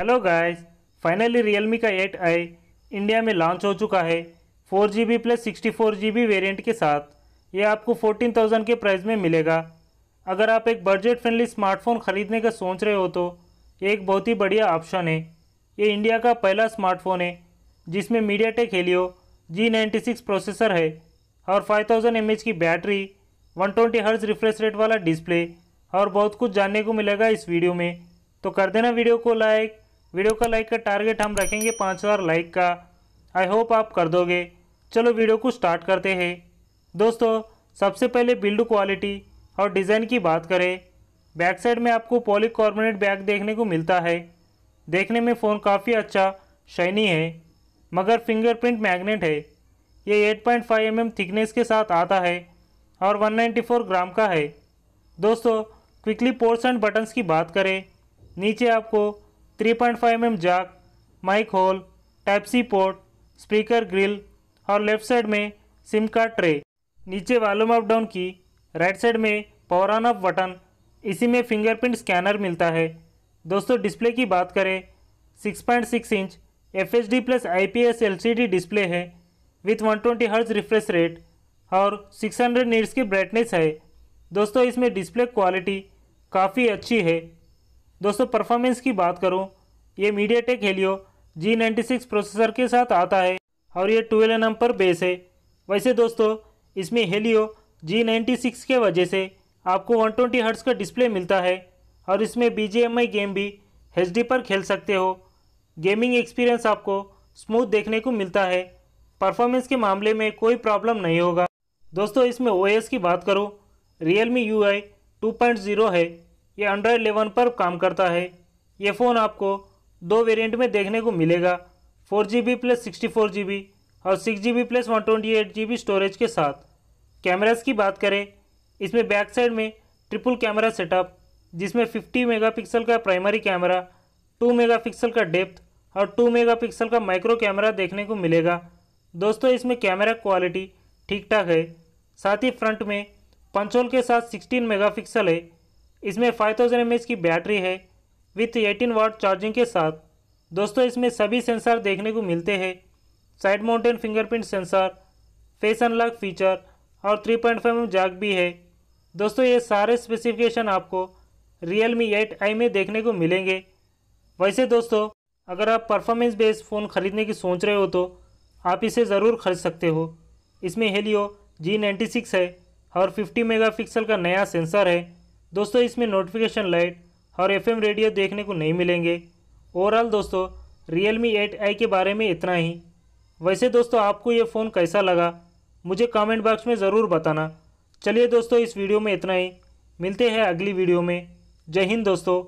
hello guys finally Realme का 8i India में launch हो चुका है four G B plus sixty four G B variant के साथ ये आपको फोर्टीन थाउजेंड के प्राइस में मिलेगा अगर आप एक बजट फ्रेंडली स्मार्टफोन ख़रीदने का सोच रहे हो तो ये एक बहुत ही बढ़िया ऑप्शन है ये इंडिया का पहला स्मार्टफोन है जिसमें MediaTek Helio G six processor है और फाइव थाउजेंड एम एच की battery one twenty hertz refresh rate वाला डिस्प्ले और बहुत कुछ जानने को मिलेगा इस वीडियो में तो कर देना वीडियो को लाइक वीडियो का लाइक का टारगेट हम रखेंगे पाँच हज़ार लाइक का आई होप आप कर दोगे चलो वीडियो को स्टार्ट करते हैं दोस्तों सबसे पहले बिल्ड क्वालिटी और डिज़ाइन की बात करें बैक साइड में आपको पॉलीकार्बोनेट बैग देखने को मिलता है देखने में फ़ोन काफ़ी अच्छा शाइनी है मगर फिंगरप्रिंट मैग्नेट है ये 8.5 पॉइंट mm थिकनेस के साथ आता है और 194 ग्राम का है दोस्तों क्विकली पोर्स एंड बटन्स की बात करें नीचे आपको 3.5 point mm jack mic hole type C port speaker grill और लेफ्ट साइड में सिम कार्ड ट्रे नीचे वॉल्यूम अप डाउन की राइट साइड में पावर ऑन अप बटन इसी में फिंगरप्रिंट स्कैनर मिलता है दोस्तों डिस्प्ले की बात करें 6.6 inch F H D plus I P S L C D display है with 120 twenty hertz refresh rate और 600 हंड्रेड नीट्स की ब्राइटनेस है दोस्तों इसमें डिस्प्ले क्वालिटी काफ़ी अच्छी है दोस्तों परफॉर्मेंस की बात करूँ ये MediaTek Helio G ninety six processor के साथ आता है और ये ट्वेल्व एन पर बेस है वैसे दोस्तों इसमें हेलियो जी नाइन्टी सिक्स के वजह से आपको वन ट्वेंटी हर्ट्स का डिस्प्ले मिलता है और इसमें बी गेम भी एच पर खेल सकते हो गेमिंग एक्सपीरियंस आपको स्मूथ देखने को मिलता है परफॉर्मेंस के मामले में कोई प्रॉब्लम नहीं होगा दोस्तों इसमें ओ की बात करूँ रियल मी यू है है ये एंड्रॉयड 11 पर काम करता है ये फ़ोन आपको दो वेरिएंट में देखने को मिलेगा four G B plus sixty four G B और six G B plus one twenty eight G B storage के साथ कैमराज की बात करें इसमें बैक साइड में ट्रिपल कैमरा सेटअप जिसमें 50 मेगापिक्सल का प्राइमरी कैमरा 2 मेगापिक्सल का डेप्थ और 2 मेगापिक्सल का माइक्रो कैमरा देखने को मिलेगा दोस्तों इसमें कैमरा क्वालिटी ठीक ठाक है साथ ही फ्रंट में पंचोल के साथ 16 मेगापिक्सल है इसमें 5000 थाउजेंड की बैटरी है विथ 18 वाट चार्जिंग के साथ दोस्तों इसमें सभी सेंसर देखने को मिलते हैं side mounted fingerprint sensor face unlock feature और 3.5 पॉइंट जैक भी है दोस्तों ये सारे स्पेसिफिकेशन आपको रियल मी एट आई में देखने को मिलेंगे वैसे दोस्तों अगर आप परफॉर्मेंस बेस्ड फ़ोन ख़रीदने की सोच रहे हो तो आप इसे ज़रूर खरीद सकते हो इसमें हेलियो जी नाइन्टी सिक्स है और फिफ्टी मेगा का नया सेंसर है दोस्तों इसमें नोटिफिकेशन लाइट और एफ रेडियो देखने को नहीं मिलेंगे ओवरऑल दोस्तों रियल मी एट आई के बारे में इतना ही वैसे दोस्तों आपको ये फ़ोन कैसा लगा मुझे कमेंट बॉक्स में ज़रूर बताना चलिए दोस्तों इस वीडियो में इतना ही मिलते हैं अगली वीडियो में जय हिंद दोस्तों